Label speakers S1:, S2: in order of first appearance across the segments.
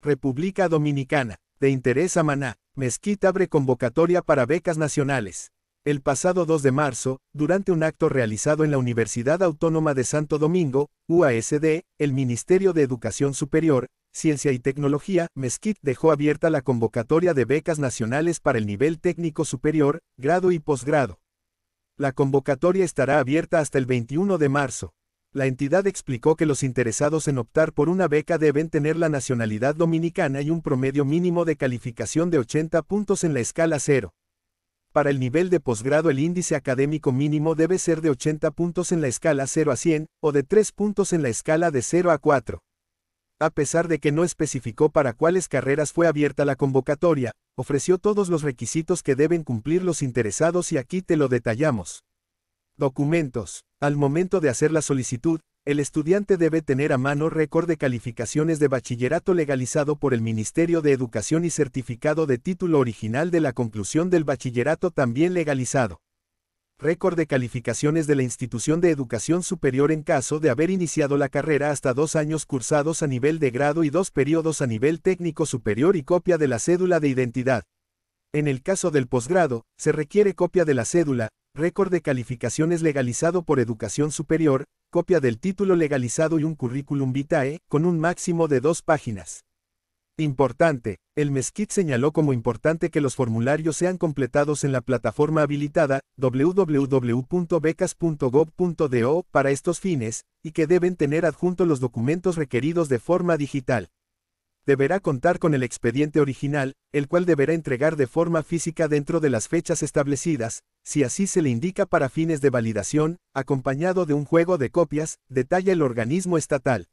S1: República Dominicana, de interés a Maná, Mezquita abre convocatoria para becas nacionales. El pasado 2 de marzo, durante un acto realizado en la Universidad Autónoma de Santo Domingo, UASD, el Ministerio de Educación Superior, Ciencia y Tecnología, Mezquit dejó abierta la convocatoria de becas nacionales para el nivel técnico superior, grado y posgrado. La convocatoria estará abierta hasta el 21 de marzo. La entidad explicó que los interesados en optar por una beca deben tener la nacionalidad dominicana y un promedio mínimo de calificación de 80 puntos en la escala 0. Para el nivel de posgrado el índice académico mínimo debe ser de 80 puntos en la escala 0 a 100, o de 3 puntos en la escala de 0 a 4. A pesar de que no especificó para cuáles carreras fue abierta la convocatoria, ofreció todos los requisitos que deben cumplir los interesados y aquí te lo detallamos. Documentos. Al momento de hacer la solicitud, el estudiante debe tener a mano récord de calificaciones de bachillerato legalizado por el Ministerio de Educación y certificado de título original de la conclusión del bachillerato también legalizado. Récord de calificaciones de la institución de educación superior en caso de haber iniciado la carrera hasta dos años cursados a nivel de grado y dos periodos a nivel técnico superior y copia de la cédula de identidad. En el caso del posgrado, se requiere copia de la cédula, récord de calificaciones legalizado por educación superior, copia del título legalizado y un currículum vitae, con un máximo de dos páginas. Importante, el Mesquite señaló como importante que los formularios sean completados en la plataforma habilitada www.becas.gov.do para estos fines, y que deben tener adjunto los documentos requeridos de forma digital deberá contar con el expediente original, el cual deberá entregar de forma física dentro de las fechas establecidas, si así se le indica para fines de validación, acompañado de un juego de copias, detalla el organismo estatal.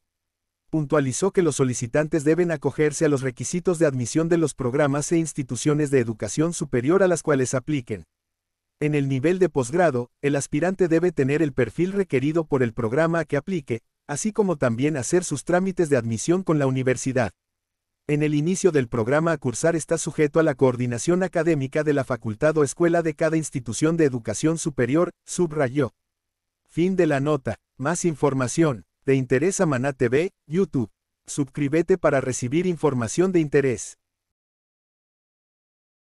S1: Puntualizó que los solicitantes deben acogerse a los requisitos de admisión de los programas e instituciones de educación superior a las cuales apliquen. En el nivel de posgrado, el aspirante debe tener el perfil requerido por el programa que aplique, así como también hacer sus trámites de admisión con la universidad. En el inicio del programa a cursar está sujeto a la coordinación académica de la facultad o escuela de cada institución de educación superior, subrayó. Fin de la nota. Más información. Interés a Maná TV, YouTube. Suscríbete para recibir información de interés.